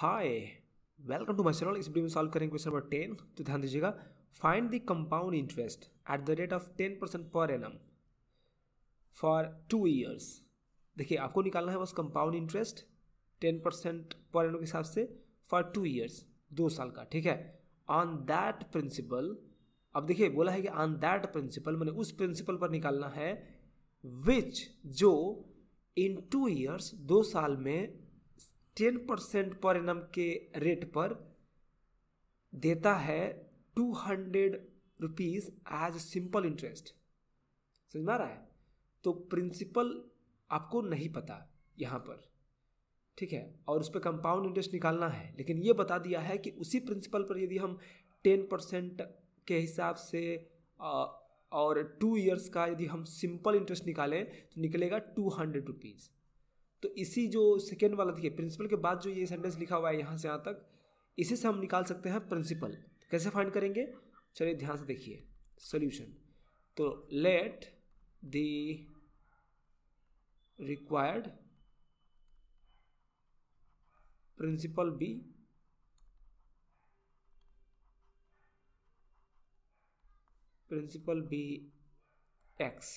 hi welcome to my channel इस video में solve करेंगे क्वेश्चन नंबर टेन तो ध्यान दीजिएगा find the compound interest at the rate of ten percent per annum for two years देखिए आपको निकालना है बस compound interest ten percent per annum के हिसाब से फॉर टू ईयर्स दो साल का ठीक है ऑन दैट प्रिंसिपल अब देखिए बोला है कि ऑन दैट प्रिंसिपल मैंने उस प्रिंसिपल पर निकालना है विच जो इन टू ईयर्स दो साल में टेन परसेंट पर एन के रेट पर देता है two hundred rupees as simple interest समझ में आ रहा है तो प्रिंसिपल आपको नहीं पता यहाँ पर ठीक है और उस पर कंपाउंड इंटरेस्ट निकालना है लेकिन ये बता दिया है कि उसी प्रिंसिपल पर यदि हम टेन परसेंट के हिसाब से और टू इयर्स का यदि हम सिंपल इंटरेस्ट निकालें तो निकलेगा टू हंड्रेड रुपीज़ तो इसी जो सेकेंड वाला देखिए प्रिंसिपल के बाद जो ये सेंटेंस लिखा हुआ है यहाँ से यहाँ तक इसी से हम निकाल सकते हैं प्रिंसिपल कैसे फाइंड करेंगे चलिए ध्यान से देखिए सोल्यूशन तो let the required principal be principal be X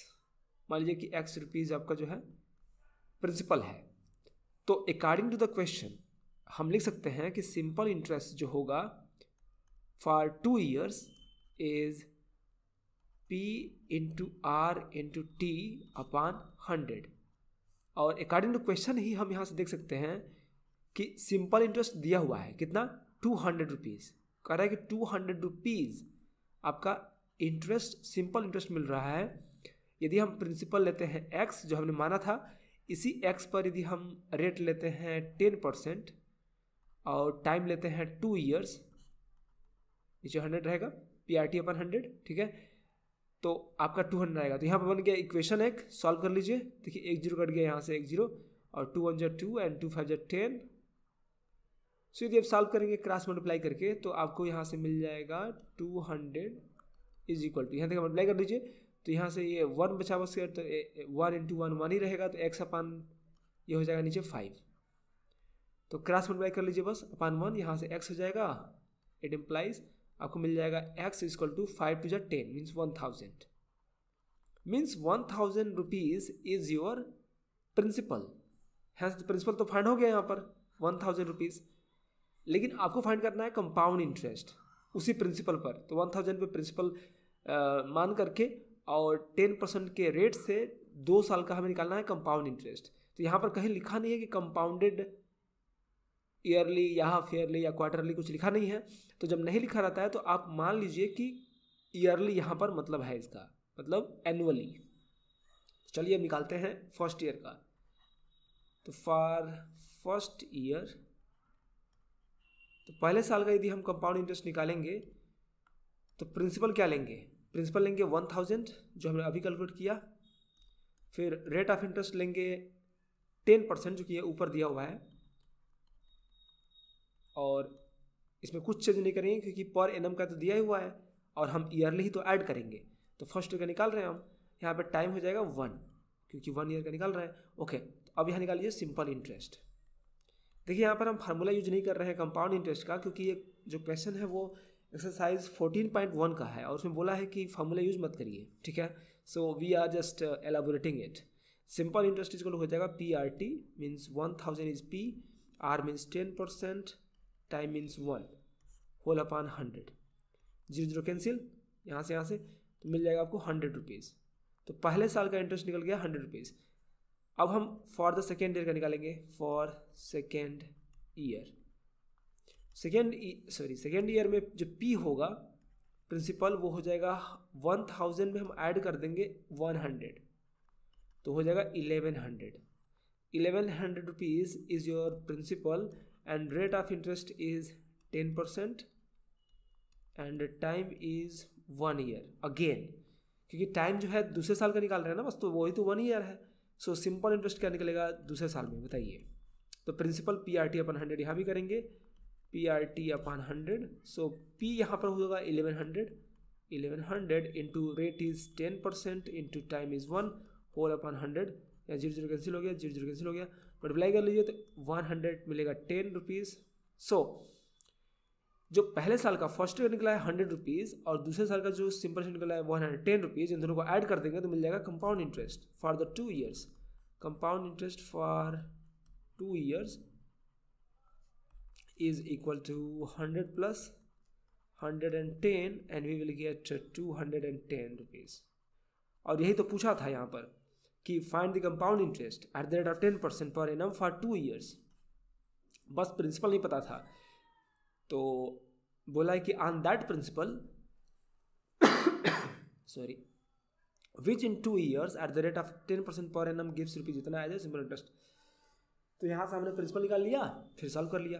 मान लीजिए कि एक्स रुपीज़ आपका जो है प्रिंसिपल है तो अकॉर्डिंग टू द क्वेश्चन हम लिख सकते हैं कि सिंपल इंटरेस्ट जो होगा for two years is P into R into T upon hundred और अकॉर्डिंग टू क्वेश्चन ही हम यहाँ से देख सकते हैं कि सिंपल इंटरेस्ट दिया हुआ है कितना टू हंड्रेड रुपीज़ कह रहा है कि टू हंड्रेड रुपीज़ आपका इंटरेस्ट सिंपल इंटरेस्ट मिल रहा है यदि हम प्रिंसिपल लेते हैं एक्स जो हमने माना था इसी एक्स पर यदि हम रेट लेते हैं टेन परसेंट और टाइम लेते हैं टू ईयर्स नीचे हंड्रेड रहेगा P R T upon hundred ठीक है तो आपका टू हंड्रेड आएगा तो यहाँ पर बन गया इक्वेशन एक सॉल्व कर लीजिए देखिए एक जीरो कट गया यहाँ से एक जीरो और two one Z two and two five Z ten so यदि आप सॉल्व करेंगे क्रॉस मल्टीप्लाई करके तो आपको यहाँ से मिल जाएगा two hundred is equal to यहाँ तक मल्टीप्लाई कर लीजिए तो यहाँ से ये वन बचा बस तो वन इंटू वन वन ही रहेगा तो एक्स अपान ये हो जाएगा नीचे फाइव तो क्रॉस मल्टीप्लाई कर लीजिए बस अपान वन यहाँ से एक्स हो जाएगा इट इम्प्लाइज आपको मिल जाएगा X is equal to five two Z ten means one thousand means one thousand rupees is your principal है प्रिंसिपल तो फाइंड हो गया यहाँ पर वन थाउजेंड रुपीज़ लेकिन आपको फाइंड करना है कंपाउंड इंटरेस्ट उसी प्रिंसिपल पर तो वन थाउजेंड पर प्रिंसिपल मान करके और टेन परसेंट के रेट से दो साल का हमें निकालना है कंपाउंड इंटरेस्ट तो यहाँ पर कहीं लिखा नहीं है कि कंपाउंडेड ईयरली या हाफ ईयरली या क्वार्टरली कुछ लिखा नहीं है तो जब नहीं लिखा रहता है तो आप मान लीजिए कि ईयरली यहाँ पर मतलब है इसका मतलब एनुअली चलिए निकालते हैं फर्स्ट ईयर का तो फॉर फर्स्ट ईयर तो पहले साल का यदि हम कंपाउंड इंटरेस्ट निकालेंगे तो प्रिंसिपल क्या लेंगे प्रिंसिपल लेंगे वन थाउजेंड जो हमने अभी कैलकुलेट किया फिर रेट ऑफ इंटरेस्ट लेंगे टेन परसेंट जो कि ऊपर दिया हुआ है और इसमें कुछ चेंज नहीं करेंगे क्योंकि पर एन का तो दिया ही हुआ है और हम ईयरली ही तो ऐड करेंगे तो फर्स्ट ईयर का निकाल रहे हैं हम यहाँ पे टाइम हो जाएगा वन क्योंकि वन ईयर का निकाल रहे हैं ओके तो अब यहाँ निकालिए सिंपल इंटरेस्ट देखिए यहाँ पर हम फार्मूला यूज नहीं कर रहे हैं कंपाउंड इंटरेस्ट का क्योंकि ये जो क्वेश्चन है वो एक्सरसाइज 14.1 का है और उसमें बोला है कि फार्मूला यूज़ मत करिए ठीक है so we are just elaborating it simple interest is equal हो जाएगा P R T means one thousand is P R means ten percent time means one whole upon hundred zero zero cancel यहाँ से यहाँ से तो मिल जाएगा आपको हंड्रेड रुपीज़ तो पहले साल का इंटरेस्ट निकल गया हंड्रेड रुपीज़ अब हम फॉर द सेकेंड ईयर का निकालेंगे for second year second sorry second year में जो पी होगा प्रिंसिपल वो हो जाएगा वन थाउजेंड में हम ऐड कर देंगे वन हंड्रेड तो हो जाएगा eleven hundred eleven hundred rupees is your principal and rate of interest is ten percent and time is one year again क्योंकि टाइम जो है दूसरे साल का निकाल रहे हैं ना बस तो वही तो वन ईयर है सो सिंपल इंटरेस्ट क्या निकलेगा दूसरे साल में बताइए तो principal P R T upon hundred यहाँ भी करेंगे P R T upon hundred so P यहाँ पर होगा eleven hundred eleven hundred into rate is ten percent into time is one whole upon hundred या जीरो जीरो कैंसिल हो गया zero zero cancel हो गया मल्टीप्लाई कर लीजिए तो वन हंड्रेड मिलेगा टेन रुपीज़ सो जो पहले साल का फर्स्ट ईयर निकला है हंड्रेड रुपीज़ और दूसरे साल का जो सिंपल निकला है वन हंड्रेड टेन रुपीज़ इन दोनों को ऐड कर देंगे तो मिल जाएगा compound interest for the two years compound interest for two years is equal to 100 plus 110 and we will get 210 rupees और यही तो पूछा था यहाँ पर कि find the compound interest at the rate of ten percent per annum for two years बस principal नहीं पता था तो बोला है कि on that principal sorry which in two years at the rate of ten percent per annum gives rupees इतना आया जाए सिंपल इंटरेस्ट तो यहाँ से हमने प्रिंसिपल निकाल लिया फिर सॉल्व कर लिया